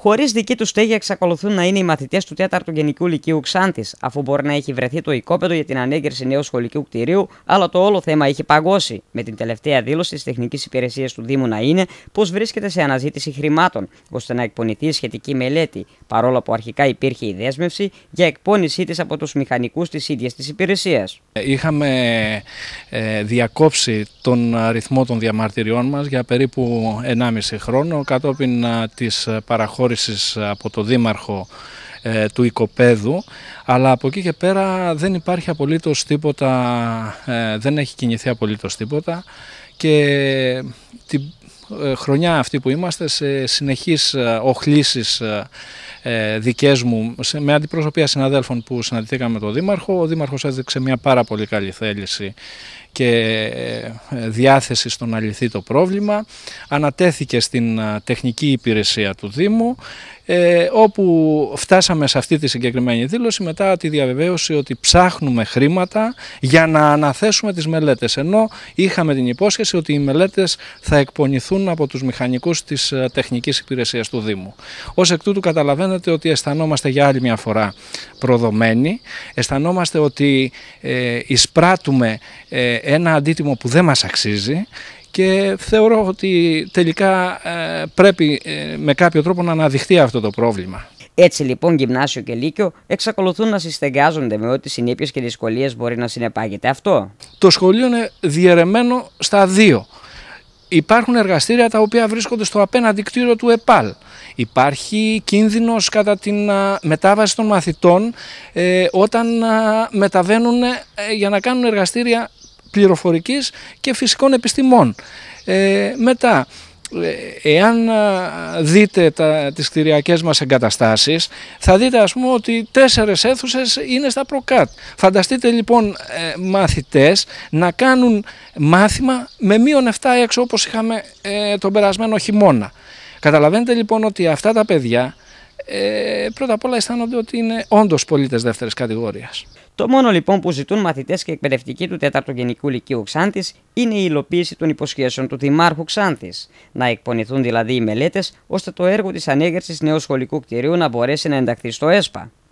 Χωρίς δική του στέγη, εξακολουθούν να είναι οι μαθητές του 4ου Γενικού Λυκείου Ξάντης, αφού μπορεί να έχει βρεθεί το οικόπεδο για την ανέγκριση νέου σχολικού κτηρίου, αλλά το όλο θέμα έχει παγώσει. Με την τελευταία δήλωση της Τεχνικής Υπηρεσίας του Δήμου να είναι πως βρίσκεται σε αναζήτηση χρημάτων, ώστε να εκπονηθεί σχετική μελέτη, παρόλο που αρχικά υπήρχε η δέσμευση για εκπόνησή της από τους μηχανικούς της ίδιας της υπηρεσίας. Είχαμε ε, διακόψει τον αριθμό των διαμαρτυριών μας για περίπου 1,5 χρόνο κατόπιν ε, της παραχώρησης από το Δήμαρχο ε, του οικοπαίδου, αλλά από εκεί και πέρα δεν υπάρχει απολύτως τίποτα, ε, δεν έχει κινηθεί απολύτως τίποτα και την ε, χρονιά αυτή που είμαστε σε συνεχείς ε, οχλήσεις ε, δικές μου με αντιπροσωπεία συναδέλφων που συναντηθήκαμε με τον Δήμαρχο. Ο Δήμαρχος έδειξε μια πάρα πολύ καλή θέληση και διάθεση στο να λυθεί το πρόβλημα. Ανατέθηκε στην τεχνική υπηρεσία του Δήμου ε, όπου φτάσαμε σε αυτή τη συγκεκριμένη δήλωση μετά τη διαβεβαίωση ότι ψάχνουμε χρήματα για να αναθέσουμε τις μελέτες ενώ είχαμε την υπόσχεση ότι οι μελέτες θα εκπονηθούν από τους μηχανικούς της ε, τεχνικής υπηρεσίας του Δήμου. Ως εκ τούτου καταλαβαίνετε ότι αισθανόμαστε για άλλη μια φορά προδομένοι, αισθανόμαστε ότι ε, εισπράττουμε ε, ένα αντίτιμο που δεν μας αξίζει, και θεωρώ ότι τελικά ε, πρέπει ε, με κάποιο τρόπο να αναδειχθεί αυτό το πρόβλημα. Έτσι λοιπόν, γυμνάσιο και λύκειο εξακολουθούν να συστεγάζονται με ό,τι συνήθειε και δυσκολίες μπορεί να συνεπάγεται αυτό. Το σχολείο είναι διαιρεμένο στα δύο. Υπάρχουν εργαστήρια τα οποία βρίσκονται στο απέναντι κτίριο του ΕΠΑΛ. Υπάρχει κίνδυνος κατά τη μετάβαση των μαθητών ε, όταν μεταβαίνουν για να κάνουν εργαστήρια πληροφορικής και φυσικών επιστημών. Ε, μετά, ε, εάν δείτε τα, τις κτηριακές μας εγκαταστάσεις θα δείτε ας πούμε ότι τέσσερες αίθουσες είναι στα προκάτ. Φανταστείτε λοιπόν ε, μαθητές να κάνουν μάθημα με μείον 7 έξω όπως είχαμε ε, τον περασμένο χειμώνα. Καταλαβαίνετε λοιπόν ότι αυτά τα παιδιά πρώτα απ' όλα αισθάνονται ότι είναι όντως πολίτες δεύτερης κατηγορίας. Το μόνο λοιπόν που ζητούν μαθητές και εκπαιδευτικοί του 4ου Γενικού Λυκείου Ξάντη είναι η υλοποίηση των υποσχέσεων του Δημάρχου Ξάντη. Να εκπονηθούν δηλαδή οι μελέτες ώστε το έργο της ανέγερσης νέου σχολικού κτηρίου να μπορέσει να ενταχθεί στο ΕΣΠΑ.